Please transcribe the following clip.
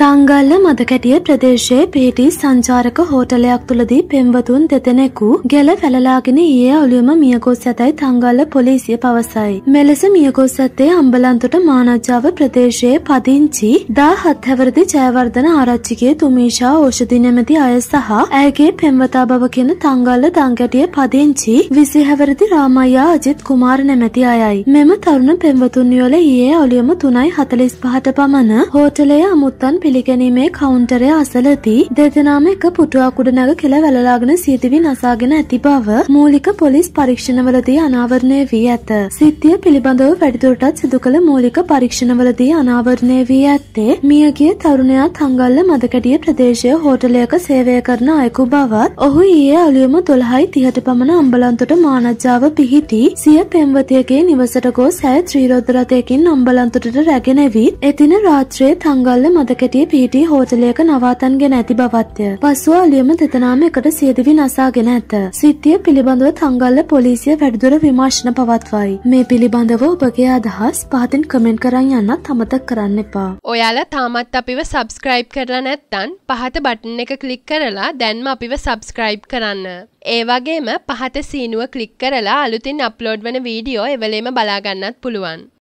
ටංගල්ල මදකැටිය ප්‍රදේශයේ පිහිටි සංචාරක හෝටලයක් තුළදී පෙම්වතුන් දෙදෙනෙකු ගැල වැලලාගෙන ඊයේ ඔළුවම මියගොස් ඇතැයි ටංගල්ල පොලිසිය පවසයි. මෙලෙස මියගොස් ඇත්තේ අම්බලන්තොට මානජ්‍යාව ප්‍රදේශයේ පදිංචි දා හත්හැවරදි ජයවර්ධන ආරච්චිගේ තුමීෂා ඖෂධි නැමැති අය සහ ඇයගේ පෙම්වතා බව කියන ටංගල්ල දංගැටිය පදිංචි විසිහැවරදි රාමයියා අජිත් කුමාර නැමැති අයයි. මෙම තරුණ පෙම්වතුන් යොල ඊයේ ඔළුවම තුනයි හතලිස් පහට පමණ හෝටලයේ අමුත්තන් පිළිගැනීමේ කවුන්ටරය අසලදී දෙදෙනාම එක පුටුවක් උඩ නැග කෙළ වැළලාගෙන සියදිවි නසාගෙන ඇති බව මූලික පොලිස් පරීක්ෂණවලදී අනාවරණය වී ඇත. සිද්ධිය පිළිබඳව වැඩිදුරටත් සිදු කළ මූලික පරීක්ෂණවලදී අනාවරණය වී ඇත්තේ මියගිය තරුණයා තංගල්ල මදකඩිය ප්‍රදේශය හෝටලයක සේවය කරන අයෙකු බවත් ඔහු ඊයේ අලුයම දොළහයි තිහට පමණ අම්බලන්තොට මානජ්‍යාව පිහිටි සිය පෙම්වතියගේ නිවසට ගෝ සෑ ත්‍රීරෝධරතයකින් අම්බලන්තොටට රැගෙනවී එතින රාත්‍රයේ තංගල්ල මදකැටිය සිටි පිහිටි හෝටලයක නවාතන්ගෙන ඇති බවත්ය. පසුව අලියම දෙතනාම එකට සියදිවි නසාගෙන ඇත. සිද්ධිය පිළිබඳව තංගල්ල පොලිසිය වැඩිදුර විමර්ශන පවත්වයි. මේ පිළිබඳව ඔබගේ අදහස් පහතින් කමෙන්ට් කරන්න යන්නත් අමතක කරන්න එපා. ඔයාලා තාමත් අපිව සබස්ක්‍රයිබ් කරලා නැත්තන් පහත බටන් එක ක්ලික් කරලා දැන්ම අපිව සබස්ක්‍රයිබ් කරන්න. ඒවගේම පහත සීනුව කලික් කරලා අලුතින් අප්ලෝඩ් වන වීඩියෝ එවලේම බලාගන්නත් පුළුවන්.